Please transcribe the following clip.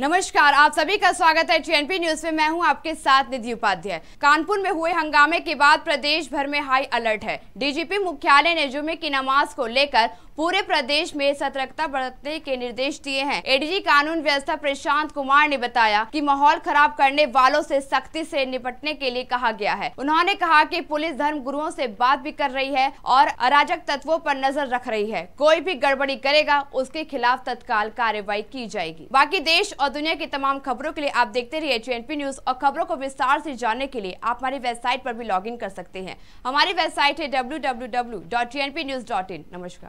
नमस्कार आप सभी का स्वागत है टीएनपी न्यूज में मैं हूं आपके साथ निधि उपाध्याय कानपुर में हुए हंगामे के बाद प्रदेश भर में हाई अलर्ट है डीजीपी मुख्यालय ने जुमे की नमाज को लेकर पूरे प्रदेश में सतर्कता बरतने के निर्देश दिए हैं एडीजी कानून व्यवस्था प्रशांत कुमार ने बताया कि माहौल खराब करने वालों से सख्ती से निपटने के लिए कहा गया है उन्होंने कहा कि पुलिस धर्म गुरुओं से बात भी कर रही है और अराजक तत्वों पर नजर रख रही है कोई भी गड़बड़ी करेगा उसके खिलाफ तत्काल कार्रवाई की जाएगी बाकी देश और दुनिया की तमाम खबरों के लिए आप देखते रहिए जे न्यूज़ और खबरों को विस्तार से जानने के लिए आप हमारी वेबसाइट पर भी लॉग कर सकते हैं हमारी वेबसाइट है डब्ल्यू नमस्कार